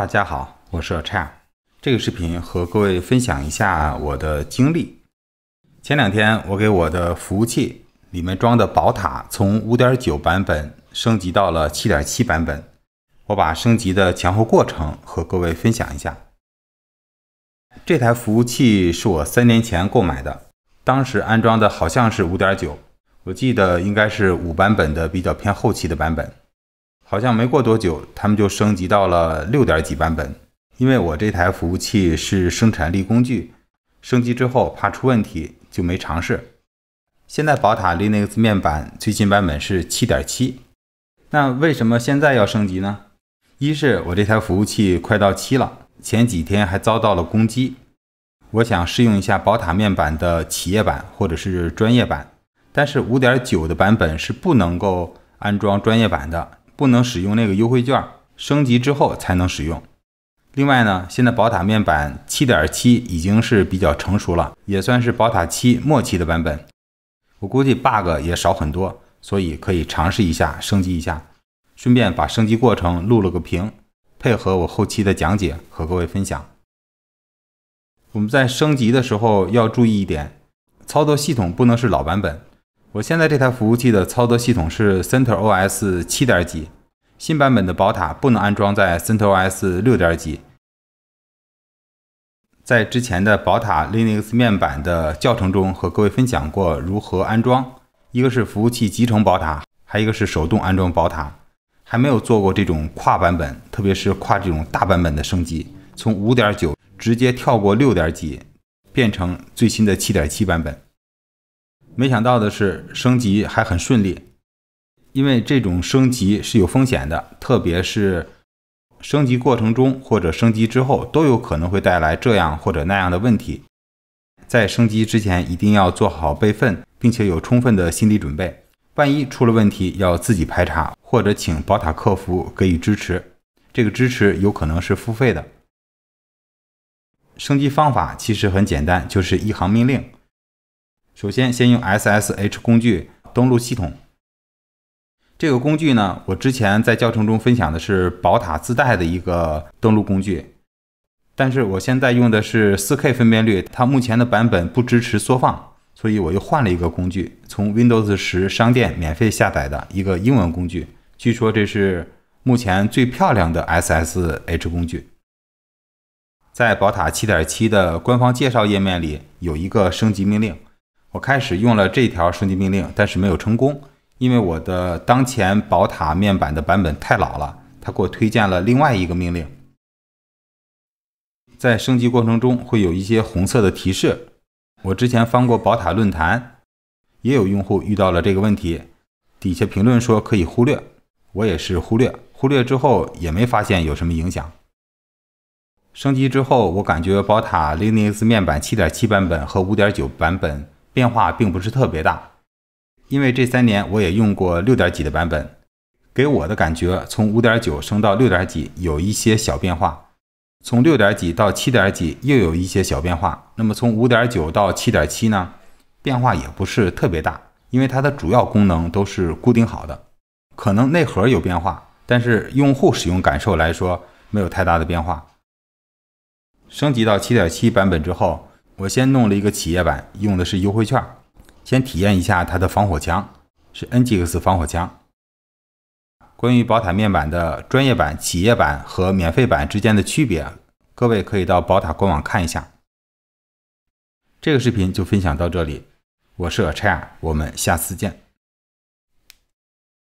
大家好，我是 Chair。这个视频和各位分享一下我的经历。前两天我给我的服务器里面装的宝塔从5.9版本升级到了7.7版本，我把升级的前后过程和各位分享一下。这台服务器是我三年前购买的，当时安装的好像是5.9，我记得应该是五版本的比较偏后期的版本。好像没过多久，他们就升级到了六点几版本。因为我这台服务器是生产力工具，升级之后怕出问题，就没尝试。现在宝塔 Linux 面板最新版本是七点七。那为什么现在要升级呢？一是我这台服务器快到期了，前几天还遭到了攻击。我想试用一下宝塔面板的企业版或者是专业版，但是五点九的版本是不能够安装专业版的。不能使用那个优惠券，升级之后才能使用。另外呢，现在宝塔面板七点七已经是比较成熟了，也算是宝塔七末期的版本。我估计 bug 也少很多，所以可以尝试一下升级一下，顺便把升级过程录了个屏，配合我后期的讲解和各位分享。我们在升级的时候要注意一点，操作系统不能是老版本。我现在这台服务器的操作系统是 CentOS 七点几，新版本的宝塔不能安装在 CentOS 六点几。在之前的宝塔 Linux 面板的教程中，和各位分享过如何安装，一个是服务器集成宝塔，还一个是手动安装宝塔。还没有做过这种跨版本，特别是跨这种大版本的升级，从五点九直接跳过六点几，变成最新的七点七版本。没想到的是，升级还很顺利，因为这种升级是有风险的，特别是升级过程中或者升级之后，都有可能会带来这样或者那样的问题。在升级之前，一定要做好备份，并且有充分的心理准备，万一出了问题，要自己排查或者请宝塔客服给予支持，这个支持有可能是付费的。升级方法其实很简单，就是一行命令。首先，先用 SSH 工具登录系统。这个工具呢，我之前在教程中分享的是宝塔自带的一个登录工具，但是我现在用的是 4K 分辨率，它目前的版本不支持缩放，所以我又换了一个工具，从 Windows 十商店免费下载的一个英文工具，据说这是目前最漂亮的 SSH 工具。在宝塔7.7的官方介绍页面里有一个升级命令。我开始用了这条升级命令，但是没有成功，因为我的当前宝塔面板的版本太老了。他给我推荐了另外一个命令，在升级过程中会有一些红色的提示。我之前翻过宝塔论坛，也有用户遇到了这个问题，底下评论说可以忽略，我也是忽略，忽略之后也没发现有什么影响。升级之后，我感觉宝塔 Linux 面板7.7版本和5.9版本。变化并不是特别大，因为这三年我也用过六点几的版本，给我的感觉从五点九升到六点几有一些小变化，从六点几到七点几又有一些小变化。那么从五点九到七点七呢，变化也不是特别大，因为它的主要功能都是固定好的，可能内核有变化，但是用户使用感受来说没有太大的变化。升级到七点七版本之后。我先弄了一个企业版，用的是优惠券，先体验一下它的防火墙，是 NGX 防火墙。关于宝塔面板的专业版、企业版和免费版之间的区别，各位可以到宝塔官网看一下。这个视频就分享到这里，我是 Chair，我们下次见。